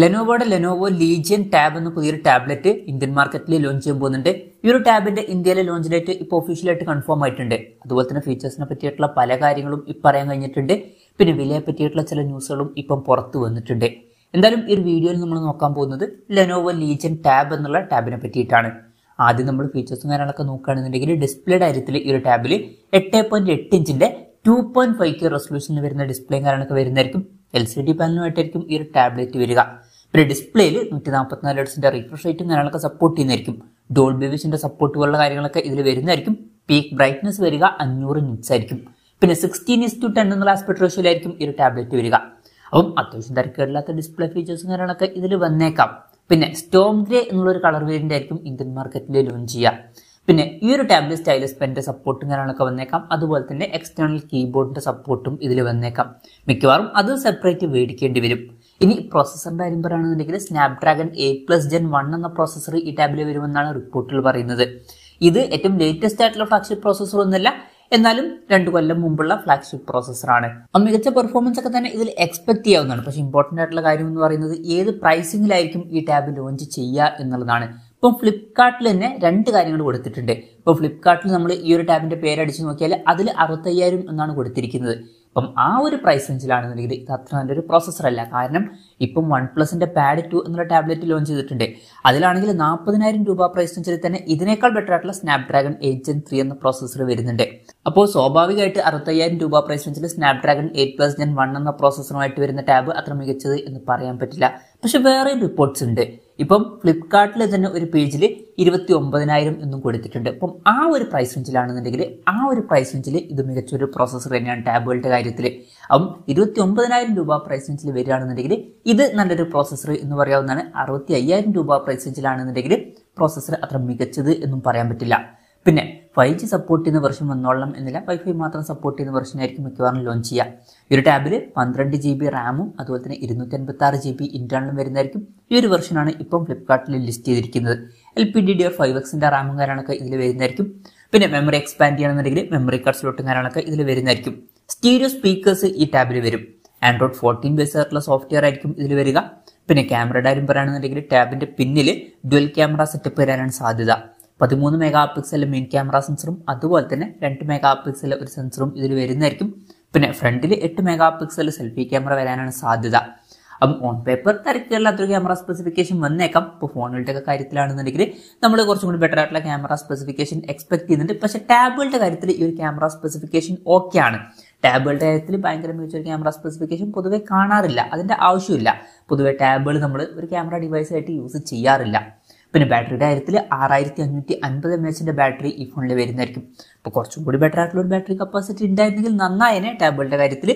ലെനോവോയുടെ Lenovo legion tab എന്ന പുതിയൊരു tablet Indian മാർക്കറ്റിൽ ലോഞ്ച് ചെയ്യാൻ പോകുന്നുണ്ട് ഈ ഒരു ടാബിന്റെ ഇന്ത്യയിലെ ലോഞ്ച് ഡേറ്റ് ഇപ്പോൾ ഒഫീഷ്യലായിട്ട് കൺഫേം ആയിട്ടുണ്ട് അതുപോലെ തന്നെ ഫീച്ചേഴ്സിനെ പറ്റിയിട്ടുള്ള പല കാര്യങ്ങളും ഇപ്പം പറയാൻ കഴിഞ്ഞിട്ടുണ്ട് പിന്നെ വിലയെ പറ്റിയിട്ടുള്ള ചില ന്യൂസുകളും ഇപ്പം പുറത്തു വന്നിട്ടുണ്ട് എന്തായാലും ഈ ഒരു വീഡിയോയിൽ നമ്മൾ നോക്കാൻ പോകുന്നത് ലെനോവോ ലീജിയൻ ടാബ് എന്നുള്ള ടാബിനെ പറ്റിയിട്ടാണ് ആദ്യം നമ്മൾ ഫീച്ചേഴ്സും കാര്യങ്ങളൊക്കെ നോക്കുകയാണെന്നുണ്ടെങ്കിൽ ഡിസ്പ്ലേ കാര്യത്തിൽ ഈ ഒരു ടാബിൽ എട്ട് പോയിന്റ് എട്ട് ഇഞ്ചിന്റെ ടു പോയിന്റ് ഫൈവ് കെ റെസൊല്യൂഷനിൽ വരുന്ന ഡിസ്പ്ലേയും കാര്യങ്ങളൊക്കെ വരുന്നതായിരിക്കും എൽ സി ഡി പാനലുമായിട്ടായിരിക്കും ഈ ഒരു ടാബ്ലറ്റ് വരിക പിന്നെ ഡിസ്പ്ലേയിൽ നൂറ്റി നാൽപ്പത്തിനാല് ഹെഡ്സിൻ്റെ റിഫ്രഷ് റേറ്റും കാര്യങ്ങളൊക്കെ സപ്പോർട്ട് ചെയ്യുന്നതായിരിക്കും ഡോൾ ബേബിസിൻ്റെ സപ്പോർട്ട് പോലുള്ള കാര്യങ്ങളൊക്കെ ഇതിൽ വരുന്നതായിരിക്കും പീക്ക് ബ്രൈറ്റ്നസ് വരിക അഞ്ഞൂറ് നിറ്റ്സ് ആയിരിക്കും പിന്നെ സിക്സ്റ്റീൻ ഇസ് ടു ടെൻ എന്നുള്ള ആസ്പെക്ട് റേഷ്യോയിലായിരിക്കും ഈ ഒരു ടാബ്ലറ്റ് വരിക അപ്പം അത്യാവശ്യം തിരക്കേടില്ലാത്ത ഡിസ്പ്ലേ ഫീച്ചേഴ്സും കാര്യങ്ങളൊക്കെ ഇതിൽ വന്നേക്കാം പിന്നെ സ്റ്റോം ഗ്രേ എന്നുള്ളൊരു കളർ വേരിയൻ്റ് ആയിരിക്കും ഇന്ത്യൻ മാർക്കറ്റിൽ ലോഞ്ച് ചെയ്യുക പിന്നെ ഈ ഒരു ടാബിൽ സ്റ്റൈലസ് പെൻ്റെ സപ്പോർട്ടും ഞാനൊക്കെ വന്നേക്കാം അതുപോലെ തന്നെ എക്സ്റ്റേണൽ കീബോർഡിൻ്റെ സപ്പോർട്ടും ഇതിൽ വന്നേക്കാം മിക്കവാറും അത് സെപ്പറേറ്റ് മേടിക്കേണ്ടി വരും ഇനി പ്രോസസ്സറിൻ്റെ കാര്യം പറയുകയാണെന്നുണ്ടെങ്കിൽ Snapdragon A plus gen one എന്ന പ്രോസസ്സർ ഈ ടാബിൽ വരുമെന്നാണ് റിപ്പോർട്ടിൽ പറയുന്നത് ഇത് ഏറ്റവും ലേറ്റസ്റ്റ് ആയിട്ടുള്ള ഫ്ലാഗ്ഷിപ്പ് പ്രോസസ്സർ ഒന്നുമല്ല എന്നാലും രണ്ട് കൊല്ലം മുമ്പുള്ള ഫ്ലാഗ്ഷിപ്പ് പ്രോസസ്സറാണ് മികച്ച പെർഫോമൻസ് ഒക്കെ തന്നെ ഇതിൽ എക്സ്പെക്ട് ചെയ്യാവുന്നതാണ് പക്ഷേ ഇമ്പോർട്ടൻ്റ് ആയിട്ടുള്ള കാര്യം എന്ന് പറയുന്നത് ഏത് പ്രൈസിങ്ങിലായിരിക്കും ഈ ടാബ് ലോഞ്ച് ചെയ്യുക എന്നുള്ളതാണ് ഇപ്പം ഫ്ലിപ്കാർട്ടിൽ തന്നെ രണ്ട് കാര്യങ്ങൾ കൊടുത്തിട്ടുണ്ട് ഇപ്പോൾ ഫ്ലിപ്കാർട്ടിൽ നമ്മൾ ഈ ഒരു ടാബിൻ്റെ പേരടിച്ച് നോക്കിയാൽ അതിൽ അറുപത്തയ്യായിരം എന്നാണ് കൊടുത്തിരിക്കുന്നത് അപ്പം ആ ഒരു പ്രൈസ് റേഞ്ചിലാണെന്നുണ്ടെങ്കിൽ ഇത് അത്ര നല്ലൊരു പ്രോസസ്സറല്ല കാരണം ഇപ്പം വൺ പ്ലസിൻ്റെ പാഡ് ടു എന്നുള്ള ടാബ്ലറ്റ് ലോഞ്ച് ചെയ്തിട്ടുണ്ട് അതിലാണെങ്കിൽ നാൽപ്പതിനായിരം രൂപ പ്രൈസ് റേഞ്ചിൽ തന്നെ ഇതിനേക്കാൾ ബെറ്റർ ആയിട്ടുള്ള സ്നാപ്ഡ്രാഗൺ എയ്റ്റ് ജെൻ ത്രീ എന്ന പ്രോസസ്സർ വരുന്നുണ്ട് അപ്പോൾ സ്വാഭാവികമായിട്ട് അറുപത്തയ്യായിരം രൂപ പ്രൈസ് റേഞ്ചിൽ Snapdragon eight plus gen one എന്ന പ്രോസസ്സറുമായിട്ട് വരുന്ന ടാബ് അത്ര മികച്ചത് എന്ന് പറയാൻ പറ്റില്ല പക്ഷെ വേറെ റിപ്പോർട്ട്സ് ഉണ്ട് ഇപ്പം ഫ്ലിപ്പ്കാർട്ടിൽ തന്നെ ഒരു പേജിൽ ഇരുപത്തി ഒമ്പതിനായിരം എന്നും കൊടുത്തിട്ടുണ്ട് അപ്പം ആ ഒരു പ്രൈസ് റേഞ്ചിലാണെന്നുണ്ടെങ്കിൽ ആ ഒരു പ്രൈസ് റേഞ്ചിൽ ഇത് മികച്ചൊരു പ്രോസസ്സർ തന്നെയാണ് ടാബുകളുടെ കാര്യത്തിൽ അപ്പം ഇരുപത്തി ഒമ്പതിനായിരം രൂപ പ്രൈസ് റേഞ്ചിൽ വരികയാണെന്നുണ്ടെങ്കിൽ ഇത് നല്ലൊരു പ്രോസസ്സർ എന്ന് പറയാവുന്നതാണ് അറുപത്തി അയ്യായിരം രൂപ പ്രൈസ് റേഞ്ചിലാണെന്നുണ്ടെങ്കിൽ പ്രോസസ്സർ അത്ര മികച്ചത് എന്നും പറയാൻ പറ്റില്ല പിന്നെ ഫൈവ് ജി സപ്പോർട്ട് ചെയ്യുന്ന വെർഷൻ വന്നോളണം എന്നില്ല വൈഫൈ മാത്രം സപ്പോർട്ട് ചെയ്യുന്ന വെർഷൻ ആയിരിക്കും മിക്കവാറും ലോഞ്ച് ചെയ്യുക ഈ ഒരു ടാബിൽ പന്ത്രണ്ട് ജി ബി റാമും അതുപോലെ തന്നെ ഇരുന്നൂറ്റി അൻപത്തി ആറ് ജി ബി ഇന്റർണലും വരുന്നതായിരിക്കും ഈ ഒരു വെർഷനാണ് ഇപ്പം ഫ്ലിപ്കാർട്ടിൽ ലിസ്റ്റ് ചെയ്തിരിക്കുന്നത് L P D D R five എക്സിന്റെ റാമും കാര്യങ്ങളൊക്കെ ഇതിൽ വരുന്നതായിരിക്കും പിന്നെ മെമ്മറി എക്സ്പാൻഡ് ചെയ്യണമെന്നുണ്ടെങ്കിൽ മെമ്മറി കാർഡ് സ്ലോട്ടും കാര്യങ്ങളൊക്കെ ഇതിൽ വരുന്നതായിരിക്കും സ്റ്റീരിയോ സ്പീക്കേഴ്സ് ഈ ടാബിൽ വരും ആൻഡ്രോയിഡ് ഫോർട്ടീൻ ബേസ് ആയിട്ടുള്ള സോഫ്റ്റ്വെയർ ആയിരിക്കും ഇതിൽ വരിക പിന്നെ ക്യാമറയുടെ കാര്യം പറയുകയാണെന്നുണ്ടെങ്കിൽ ടാബിന്റെ പിന്നിൽ ഡ്വൽ ക്യാമറ സെറ്റപ്പ് വരാനാണ് സാധ്യത പതിമൂന്ന് മെഗാ പിക്സൽ മെയിൻ ക്യാമറ സെൻസറും അതുപോലെ തന്നെ രണ്ട് മെഗാ പിക്സൽ ഒരു സെൻസറും ഇതിൽ വരുന്നതായിരിക്കും പിന്നെ ഫ്രണ്ടിൽ എട്ട് മെഗാ പിക്സൽ സെൽഫി ക്യാമറ വരാനാണ് സാധ്യത അപ്പം ഓൺ പേപ്പർ അത്ര ക്യാമറ സ്പെസിഫിക്കേഷൻ വന്നേക്കാം ഇപ്പോൾ ഫോണുകളുടെ കാര്യത്തിലാണെന്നുണ്ടെങ്കിൽ നമ്മൾ കുറച്ചും കൂടി ബെറ്റർ ആയിട്ടുള്ള ക്യാമറ സ്പെസിഫിക്കേഷൻ എക്സ്പെക്ട് ചെയ്യുന്നുണ്ട് പക്ഷെ ടാബുകളുടെ കാര്യത്തിൽ ഈ ഒരു ക്യാമറ സ്പെസിഫിക്കേഷൻ ഓക്കെ ആണ് ടാബുകളുടെ കാര്യത്തിൽ ഭയങ്കര മികച്ച ഒരു ക്യാമറ സ്പെസിഫിക്കേഷൻ പൊതുവെ കാണാറില്ല അതിൻ്റെ ആവശ്യമില്ല പൊതുവെ ടാബുകൾ നമ്മൾ ഒരു ക്യാമറ ഡിവൈസായിട്ട് യൂസ് ചെയ്യാറില്ല പിന്നെ ബാറ്ററിയുടെ കാര്യത്തിൽ ആറായിരത്തി അഞ്ഞൂറ്റി അൻപത് എം എച്ചിൻ്റെ ബാറ്ററി ഈ ഫോണിൽ വരുന്നതായിരിക്കും അപ്പോൾ കുറച്ചും കൂടി ബെറ്റർ ആയിട്ടുള്ള ഒരു ബാറ്ററി കപ്പാസിറ്റി ഉണ്ടായിരുന്നെങ്കിൽ നന്നായേനെ ടാബുകളുടെ കാര്യത്തിൽ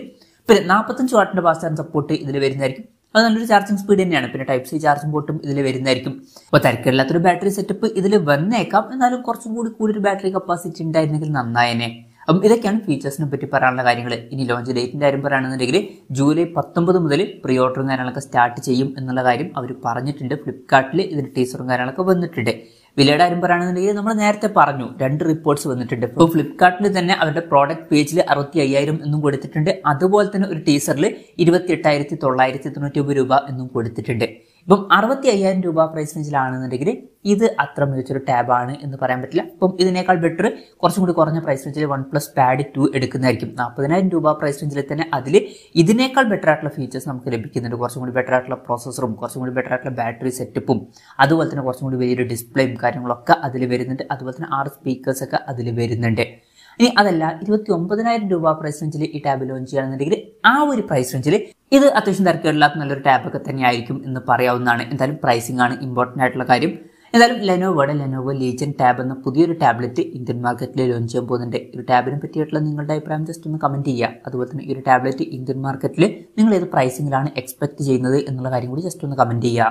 പിന്നെ നാൽപ്പത്തഞ്ച് വാട്ടിൻ്റെ ഫാസ്റ്റ് സപ്പോർട്ട് ഇതിൽ വരുന്നതായിരിക്കും അത് നല്ലൊരു ചാർജിങ് സ്പീഡ് തന്നെയാണ് പിന്നെ ടൈപ്പ് സി ചാർജ് പോട്ടും ഇതിൽ വരുന്നതായിരിക്കും അപ്പോൾ തിരക്കില്ലാത്തൊരു ബാറ്ററി സെറ്റപ്പ് ഇതിൽ വന്നേക്കാം എന്നാലും കുറച്ചും കൂടി കൂടുതൽ ബാറ്ററി കപ്പാസിറ്റി ഉണ്ടായിരുന്നെങ്കിൽ നന്നായേനെ അപ്പം ഇതൊക്കെയാണ് ഫീച്ചേഴ്സിനെ പറ്റി പറയാനുള്ള കാര്യങ്ങൾ ഇനി ലോഞ്ച് ഡേറ്റിൻ്റെ കാര്യം പറയുകയാണെന്നുണ്ടെങ്കിൽ ജൂലൈ പത്തൊമ്പത് മുതൽ പ്രീ ഓർഡറും കാര്യങ്ങളൊക്കെ സ്റ്റാർട്ട് ചെയ്യും എന്നുള്ള കാര്യം അവർ പറഞ്ഞിട്ടുണ്ട് ഫ്ലിപ്കാർട്ടിൽ ഇതിൻ്റെ ടീച്ചറും കാര്യങ്ങളൊക്കെ വന്നിട്ടുണ്ട് വിലയുടെ കാര്യം പറയുകയാണെന്നുണ്ടെങ്കിൽ നമ്മൾ നേരത്തെ പറഞ്ഞു രണ്ട് റിപ്പോർട്ട്സ് വന്നിട്ടുണ്ട് ഇപ്പോൾ ഫ്ലിപ്കാർട്ടിൽ തന്നെ അവരുടെ പ്രോഡക്റ്റ് പേജിൽ അറുപത്തി അയ്യായിരം എന്നും കൊടുത്തിട്ടുണ്ട് അതുപോലെ തന്നെ ഒരു ടീസറിൽ ഇരുപത്തി എട്ടായിരത്തി തൊള്ളായിരത്തി തൊണ്ണൂറ്റി ഒമ്പത് രൂപ എന്നും കൊടുത്തിട്ടുണ്ട് ഇപ്പം അറുപത്തി അയ്യായിരം രൂപ പ്രൈസ് റേഞ്ചിലാണെന്നുണ്ടെങ്കിൽ ഇത് അത്ര മികച്ചൊരു ടാബാണ് എന്ന് പറയാൻ പറ്റില്ല അപ്പം ഇതിനേക്കാൾ ബെറ്റർ കുറച്ചും കൂടി കുറഞ്ഞ പ്രൈസ് റേഞ്ചിൽ വൺ പ്ലസ് പാഡ് ടു എടുക്കുന്നതായിരിക്കും നാൽപ്പതിനായിരം രൂപ പ്രൈസ് റേഞ്ചിൽ തന്നെ അതിൽ ഇതിനേക്കാൾ ബെറ്റർ ആയിട്ടുള്ള ഫീച്ചേഴ്സ് നമുക്ക് ലഭിക്കുന്നുണ്ട് കുറച്ചും കൂടി ബെറ്റർ ആയിട്ടുള്ള പ്രോസസ്സറും കുറച്ചും കൂടി ബെറ്റർ ആയിട്ടുള്ള ബാറ്ററി സെറ്റപ്പും അതുപോലെ തന്നെ കുറച്ചും കൂടി വലിയൊരു ഡിസ്പ്ലേയും കാര്യങ്ങളൊക്കെ അതിൽ വരുന്നുണ്ട് അതുപോലെ തന്നെ ആറ് സ്പീക്കേഴ്സൊക്കെ അതിൽ വരുന്നുണ്ട് ഇനി അതല്ല ഇരുപത്തി ഒമ്പതിനായിരം രൂപ പ്രൈസ് റേഞ്ചിൽ ഈ ടാബ് ലോഞ്ച് ചെയ്യുകയാണെന്നുണ്ടെങ്കിൽ ആ ഒരു പ്രൈസ് റേഞ്ചിൽ ഇത് അത്യാവശ്യം തിരക്കേടില്ലാത്ത നല്ലൊരു ടാബൊക്കെ തന്നെയായിരിക്കും എന്ന് പറയാവുന്നതാണ് എന്തായാലും പ്രൈസിംഗ് ആണ് ഇമ്പോർട്ടൻ്റ് ആയിട്ടുള്ള കാര്യം എന്തായാലും ലെനോവോടെ ലെനോവോ ലീജൻ ടാബ് എന്ന പുതിയൊരു ടാബ്ലറ്റ് ഇന്ത്യൻ മാർക്കറ്റിൽ ലോഞ്ച് ചെയ്യാൻ പോകുന്നുണ്ട് ഈ ടാബിനെ പറ്റിയിട്ടുള്ള നിങ്ങളുടെ അഭിപ്രായം ജസ്റ്റ് ഒന്ന് കമൻറ്റ് ചെയ്യുക അതുപോലെ തന്നെ ഈ ഒരു ടാബ്ലറ്റ് ഇന്ത്യൻ മാർക്കറ്റിൽ നിങ്ങൾ ഏത് പ്രൈസിങ്ങിലാണ് എക്സ്പെക്ട് ചെയ്യുന്നത് എന്നുള്ള കാര്യം കൂടി ജസ്റ്റ് ഒന്ന് കമൻറ്റ് ചെയ്യുക